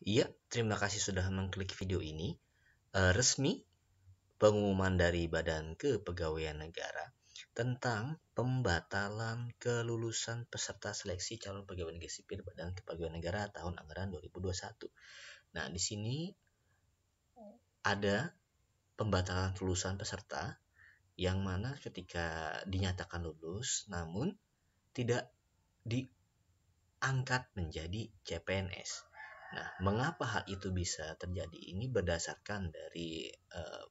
Iya, terima kasih sudah mengklik video ini. Uh, resmi pengumuman dari Badan Kepegawaian Negara tentang pembatalan kelulusan peserta seleksi calon pegawai negeri sipil Badan Kepegawaian Negara tahun anggaran 2021. Nah, di sini ada pembatalan kelulusan peserta yang mana ketika dinyatakan lulus namun tidak diangkat menjadi CPNS. Nah, mengapa hal itu bisa terjadi? Ini berdasarkan dari uh,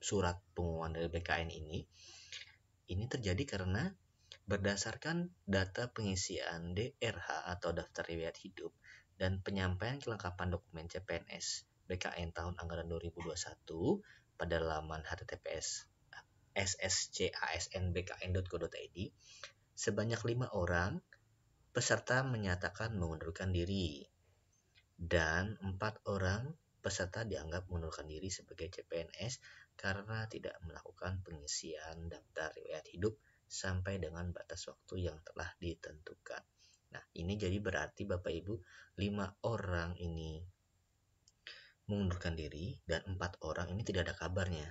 surat pengumuman dari BKN ini. Ini terjadi karena berdasarkan data pengisian DRH atau daftar riwayat hidup dan penyampaian kelengkapan dokumen CPNS BKN tahun anggaran 2021 pada laman https sscasnbkn.go.id sebanyak lima orang peserta menyatakan mengundurkan diri dan empat orang peserta dianggap mengundurkan diri sebagai CPNS karena tidak melakukan pengisian daftar riwayat hidup sampai dengan batas waktu yang telah ditentukan. Nah, ini jadi berarti Bapak Ibu, lima orang ini mengundurkan diri dan empat orang ini tidak ada kabarnya.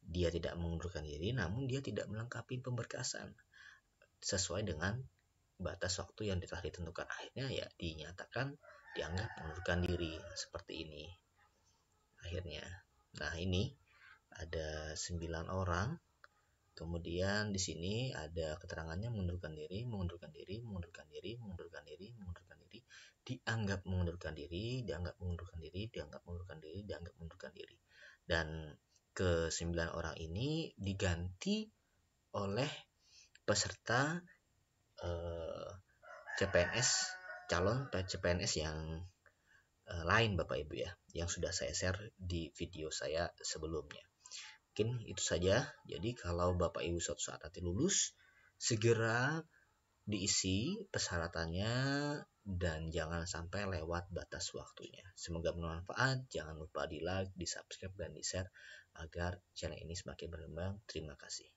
Dia tidak mengundurkan diri namun dia tidak melengkapi pemberkasan sesuai dengan batas waktu yang telah ditentukan. Akhirnya ya dinyatakan dianggap mengundurkan diri seperti ini akhirnya nah ini ada 9 orang kemudian di sini ada keterangannya mengundurkan diri mengundurkan diri mengundurkan diri mengundurkan diri mengundurkan diri dianggap mengundurkan diri dianggap mengundurkan diri dianggap mengundurkan diri dianggap mengundurkan diri dan ke 9 orang ini diganti oleh peserta eh, CPNS calon CPNS yang eh, lain Bapak Ibu ya, yang sudah saya share di video saya sebelumnya. Mungkin itu saja. Jadi kalau Bapak Ibu suatu saat nanti lulus, segera diisi persyaratannya dan jangan sampai lewat batas waktunya. Semoga bermanfaat. Jangan lupa di like, di subscribe, dan di share agar channel ini semakin berkembang. Terima kasih.